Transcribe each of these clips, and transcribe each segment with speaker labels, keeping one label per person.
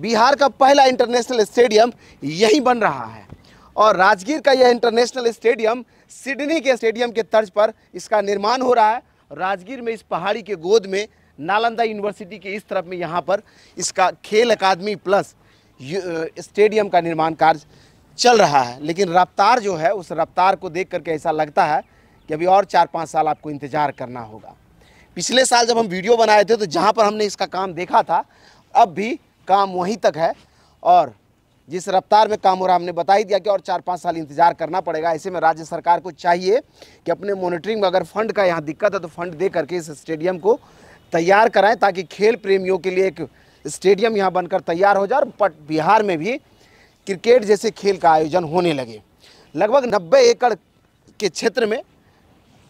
Speaker 1: बिहार का पहला international stadium यही बन रहा है और राजगीर का यह इंटरनेशनल स्टेडियम सिडनी के स्टेडियम के तर्ज पर इसका निर्माण हो रहा है राजगीर में इस पहाड़ी के गोद में नालंदा यूनिवर्सिटी के इस तरफ में यहाँ पर इसका खेल अकादमी प्लस स्टेडियम का निर्माण कार्य चल रहा है लेकिन रफ्तार जो है उस रफ्तार को देख करके ऐसा लगता है कि अभी और चार पाँच साल आपको इंतज़ार करना होगा पिछले साल जब हम वीडियो बनाए थे तो जहाँ पर हमने इसका काम देखा था अब भी काम वहीं तक है और जिस रफ्तार में काम हो रहा हमने बता ही दिया कि और चार पाँच साल इंतजार करना पड़ेगा ऐसे में राज्य सरकार को चाहिए कि अपने मॉनिटरिंग में अगर फंड का यहाँ दिक्कत है तो फंड दे करके इस स्टेडियम को तैयार कराएं ताकि खेल प्रेमियों के लिए एक स्टेडियम यहाँ बनकर तैयार हो जाए और पट बिहार में भी क्रिकेट जैसे खेल का आयोजन होने लगे लगभग नब्बे एकड़ के क्षेत्र में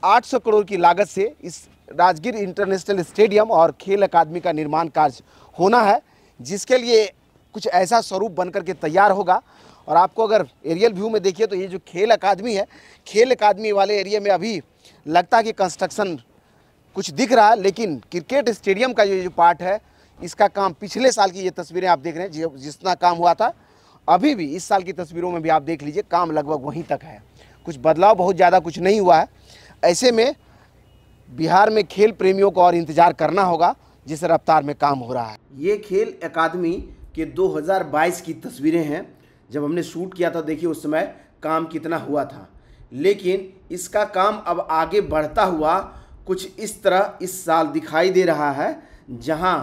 Speaker 1: आठ करोड़ की लागत से इस राजगीर इंटरनेशनल स्टेडियम और खेल अकादमी का निर्माण कार्य होना है जिसके लिए कुछ ऐसा स्वरूप बन करके तैयार होगा और आपको अगर एरियल व्यू में देखिए तो ये जो खेल अकादमी है खेल अकादमी वाले एरिया में अभी लगता है कि कंस्ट्रक्शन कुछ दिख रहा है लेकिन क्रिकेट स्टेडियम का ये जो पार्ट है इसका काम पिछले साल की ये तस्वीरें आप देख रहे हैं जितना काम हुआ था अभी भी इस साल की तस्वीरों में भी आप देख लीजिए काम लगभग वहीं तक है कुछ बदलाव बहुत ज़्यादा कुछ नहीं हुआ है ऐसे में बिहार में खेल प्रेमियों को और इंतज़ार करना होगा जिस रफ्तार में काम हो रहा है ये खेल अकादमी के 2022 की तस्वीरें हैं जब हमने शूट किया था देखिए उस समय काम कितना हुआ था लेकिन इसका काम अब आगे बढ़ता हुआ कुछ इस तरह इस साल दिखाई दे रहा है जहां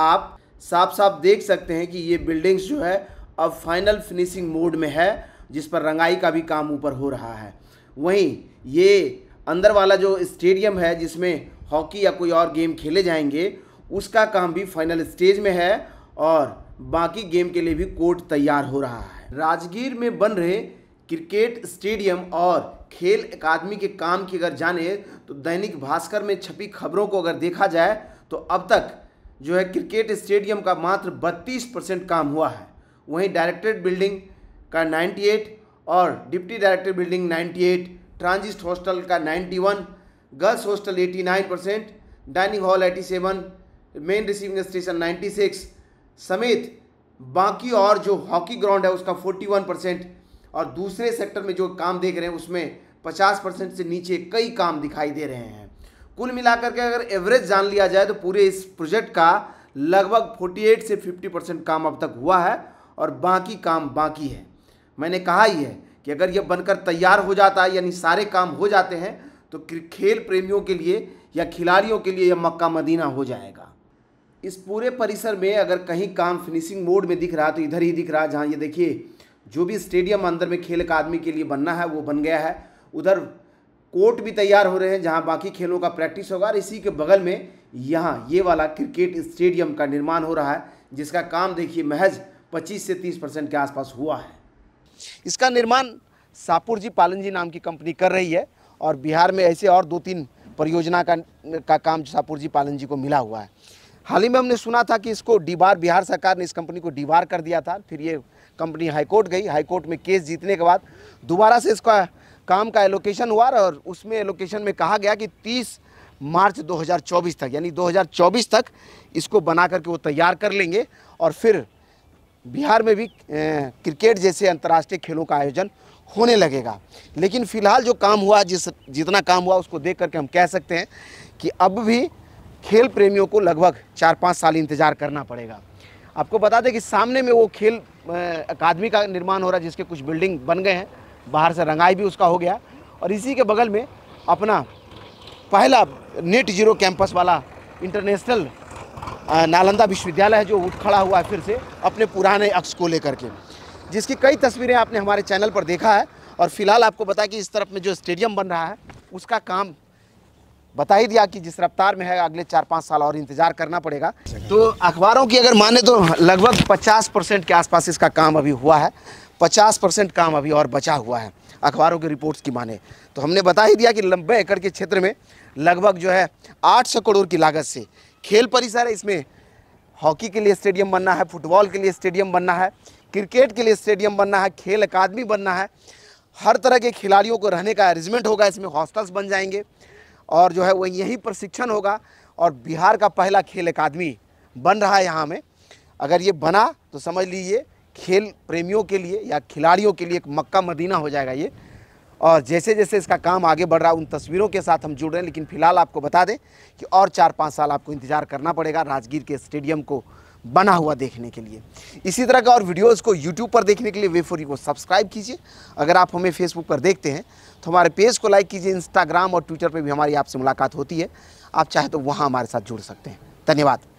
Speaker 1: आप साफ साफ देख सकते हैं कि ये बिल्डिंग्स जो है अब फाइनल फिनिशिंग मोड में है जिस पर रंगाई का भी काम ऊपर हो रहा है वहीं ये अंदर वाला जो स्टेडियम है जिसमें हॉकी या कोई और गेम खेले जाएंगे उसका काम भी फाइनल स्टेज में है और बाकी गेम के लिए भी कोर्ट तैयार हो रहा है राजगीर में बन रहे क्रिकेट स्टेडियम और खेल अकादमी के काम की अगर जाने तो दैनिक भास्कर में छपी खबरों को अगर देखा जाए तो अब तक जो है क्रिकेट स्टेडियम का मात्र 32 परसेंट काम हुआ है वहीं डायरेक्टरेट बिल्डिंग का 98 और deputy director building 98 transit hostel का 91 girls hostel 89 percent dining hall 87 main receiving station 96 समेत बाकी और जो हॉकी ग्राउंड है उसका 41 परसेंट और दूसरे सेक्टर में जो काम देख रहे हैं उसमें 50 परसेंट से नीचे कई काम दिखाई दे रहे हैं कुल मिलाकर के अगर एवरेज जान लिया जाए तो पूरे इस प्रोजेक्ट का लगभग 48 से 50 परसेंट काम अब तक हुआ है और बाकी काम बाकी है मैंने कहा ही है कि अगर यह बनकर तैयार हो जाता है यानी सारे काम हो जाते हैं तो खेल प्रेमियों के लिए या खिलाड़ियों के लिए यह मक्का मदीना हो जाएगा इस पूरे परिसर में अगर कहीं काम फिनिशिंग मोड में दिख रहा है तो इधर ही दिख रहा है जहाँ ये देखिए जो भी स्टेडियम अंदर में खेल अकादमी के लिए बनना है वो बन गया है उधर कोर्ट भी तैयार हो रहे हैं जहाँ बाकी खेलों का प्रैक्टिस होगा और इसी के बगल में यहाँ ये वाला क्रिकेट स्टेडियम का निर्माण हो रहा है जिसका काम देखिए महज 25 से 30 परसेंट के आसपास हुआ है इसका निर्माण सापुर जी पालन जी नाम की कंपनी कर रही है और बिहार में ऐसे और दो तीन परियोजना का का काम सापुर जी पालन जी को मिला हुआ है हाल ही में हमने सुना था कि इसको डीबार बिहार सरकार ने इस कंपनी को डीबार कर दिया था फिर ये कंपनी हाईकोर्ट गई हाईकोर्ट में केस जीतने के बाद दोबारा से इसका काम का एलोकेशन हुआ और उसमें एलोकेशन में कहा गया कि तीस मार्च 2024 तक यानी 2024 तक इसको बना करके वो तैयार कर लेंगे और फिर बिहार में भी क्रिकेट जैसे अंतर्राष्ट्रीय खेलों का आयोजन होने लगेगा लेकिन फिलहाल जो काम हुआ जिस जितना काम हुआ उसको देख करके हम कह सकते हैं कि अब भी खेल प्रेमियों को लगभग चार पाँच साल इंतज़ार करना पड़ेगा आपको बता दें कि सामने में वो खेल अकादमी का निर्माण हो रहा है जिसके कुछ बिल्डिंग बन गए हैं बाहर से रंगाई भी उसका हो गया और इसी के बगल में अपना पहला नेट जीरो कैंपस वाला इंटरनेशनल नालंदा विश्वविद्यालय है जो उठ खड़ा हुआ है फिर से अपने पुराने अक्स को लेकर के जिसकी कई तस्वीरें आपने हमारे चैनल पर देखा है और फिलहाल आपको बताया कि इस तरफ में जो स्टेडियम बन रहा है उसका काम बता ही दिया कि जिस रफ्तार में है अगले चार पाँच साल और इंतजार करना पड़ेगा तो अखबारों की अगर माने तो लगभग पचास परसेंट के आसपास इसका काम अभी हुआ है पचास परसेंट काम अभी और बचा हुआ है अखबारों की रिपोर्ट्स की माने तो हमने बता ही दिया कि लंबे एकड़ के क्षेत्र में लगभग जो है आठ सौ करोड़ की लागत से खेल परिसर है इसमें हॉकी के लिए स्टेडियम बनना है फुटबॉल के लिए स्टेडियम बनना है क्रिकेट के लिए स्टेडियम बनना है खेल अकादमी बनना है हर तरह के खिलाड़ियों को रहने का अरेंजमेंट होगा इसमें हॉस्टल्स बन जाएंगे और जो है वो यहीं पर शिक्षण होगा और बिहार का पहला खेल अकादमी बन रहा है यहाँ में अगर ये बना तो समझ लीजिए खेल प्रेमियों के लिए या खिलाड़ियों के लिए एक मक्का मदीना हो जाएगा ये और जैसे जैसे इसका काम आगे बढ़ रहा है उन तस्वीरों के साथ हम जुड़ रहे हैं लेकिन फिलहाल आपको बता दें कि और चार पाँच साल आपको इंतज़ार करना पड़ेगा राजगीर के स्टेडियम को बना हुआ देखने के लिए इसी तरह का और वीडियोज़ को यूट्यूब पर देखने के लिए वे फोरी e को सब्सक्राइब कीजिए अगर आप हमें फेसबुक पर देखते हैं तो हमारे पेज को लाइक कीजिए इंस्टाग्राम और ट्विटर पर भी हमारी आपसे मुलाकात होती है आप चाहे तो वहाँ हमारे साथ जुड़ सकते हैं धन्यवाद